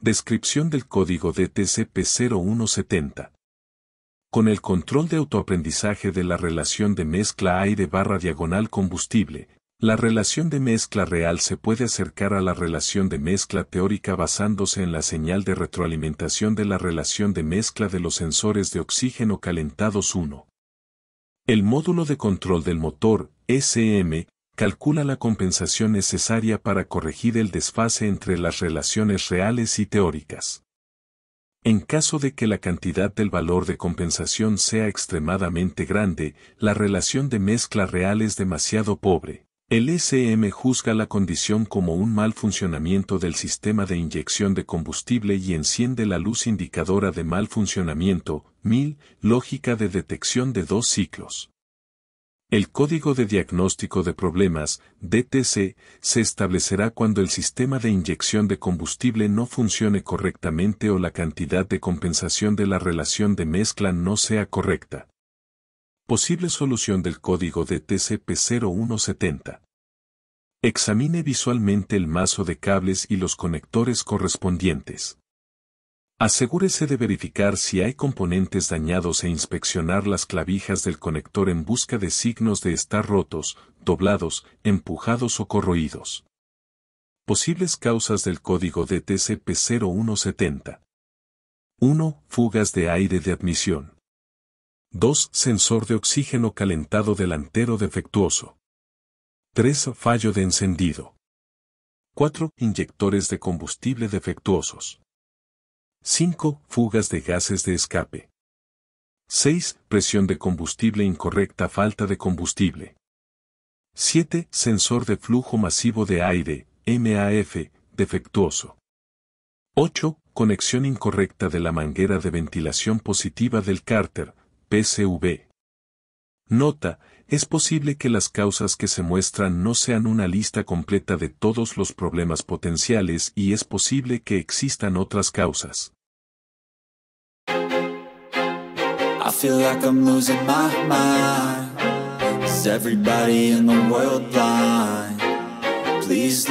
Descripción del código de TCP-0170 Con el control de autoaprendizaje de la relación de mezcla aire barra diagonal combustible, la relación de mezcla real se puede acercar a la relación de mezcla teórica basándose en la señal de retroalimentación de la relación de mezcla de los sensores de oxígeno calentados 1. El módulo de control del motor, SM, calcula la compensación necesaria para corregir el desfase entre las relaciones reales y teóricas. En caso de que la cantidad del valor de compensación sea extremadamente grande, la relación de mezcla real es demasiado pobre. El SM juzga la condición como un mal funcionamiento del sistema de inyección de combustible y enciende la luz indicadora de mal funcionamiento, 1000, lógica de detección de dos ciclos. El Código de Diagnóstico de Problemas, DTC, se establecerá cuando el sistema de inyección de combustible no funcione correctamente o la cantidad de compensación de la relación de mezcla no sea correcta. Posible solución del código de TCP0170. Examine visualmente el mazo de cables y los conectores correspondientes. Asegúrese de verificar si hay componentes dañados e inspeccionar las clavijas del conector en busca de signos de estar rotos, doblados, empujados o corroídos. Posibles causas del código de TCP0170. 1. Fugas de aire de admisión. 2. Sensor de oxígeno calentado delantero defectuoso. 3. Fallo de encendido. 4. Inyectores de combustible defectuosos. 5. Fugas de gases de escape. 6. Presión de combustible incorrecta falta de combustible. 7. Sensor de flujo masivo de aire, MAF, defectuoso. 8. Conexión incorrecta de la manguera de ventilación positiva del cárter, PCV. Nota, es posible que las causas que se muestran no sean una lista completa de todos los problemas potenciales y es posible que existan otras causas. Please,